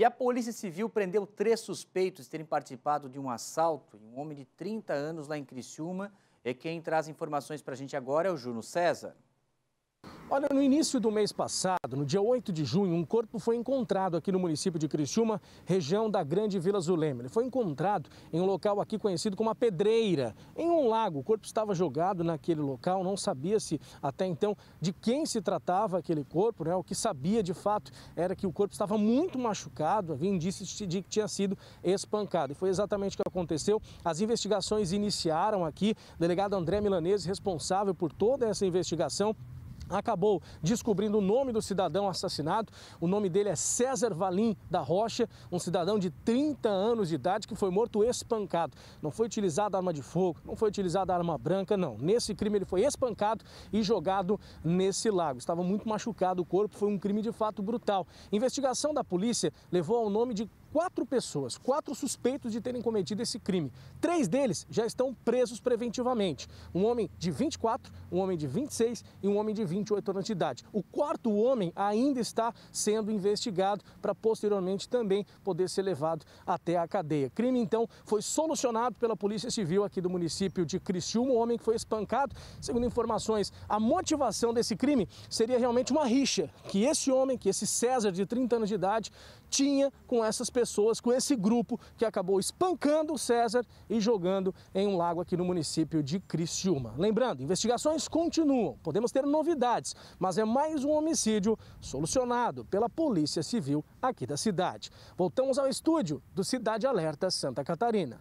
E a Polícia Civil prendeu três suspeitos de terem participado de um assalto em um homem de 30 anos lá em Criciúma. E quem traz informações para a gente agora é o Juno César. Olha, no início do mês passado, no dia 8 de junho, um corpo foi encontrado aqui no município de Criciúma, região da Grande Vila Zulema. Ele foi encontrado em um local aqui conhecido como a Pedreira, em um lago. O corpo estava jogado naquele local, não sabia-se até então de quem se tratava aquele corpo, né? O que sabia de fato era que o corpo estava muito machucado, havia indícios de que tinha sido espancado. E foi exatamente o que aconteceu. As investigações iniciaram aqui. O delegado André Milanese, responsável por toda essa investigação, acabou descobrindo o nome do cidadão assassinado. O nome dele é César Valim da Rocha, um cidadão de 30 anos de idade que foi morto espancado. Não foi utilizada arma de fogo, não foi utilizada arma branca, não. Nesse crime ele foi espancado e jogado nesse lago. Estava muito machucado o corpo, foi um crime de fato brutal. Investigação da polícia levou ao nome de quatro pessoas, quatro suspeitos de terem cometido esse crime. Três deles já estão presos preventivamente: um homem de 24, um homem de 26 e um homem de 28 anos de idade. O quarto homem ainda está sendo investigado para posteriormente também poder ser levado até a cadeia. O crime então foi solucionado pela Polícia Civil aqui do município de Criciúma, um homem que foi espancado. Segundo informações, a motivação desse crime seria realmente uma rixa que esse homem, que esse César de 30 anos de idade, tinha com essas pessoas pessoas com esse grupo que acabou espancando o César e jogando em um lago aqui no município de Criciúma. Lembrando, investigações continuam, podemos ter novidades, mas é mais um homicídio solucionado pela Polícia Civil aqui da cidade. Voltamos ao estúdio do Cidade Alerta Santa Catarina.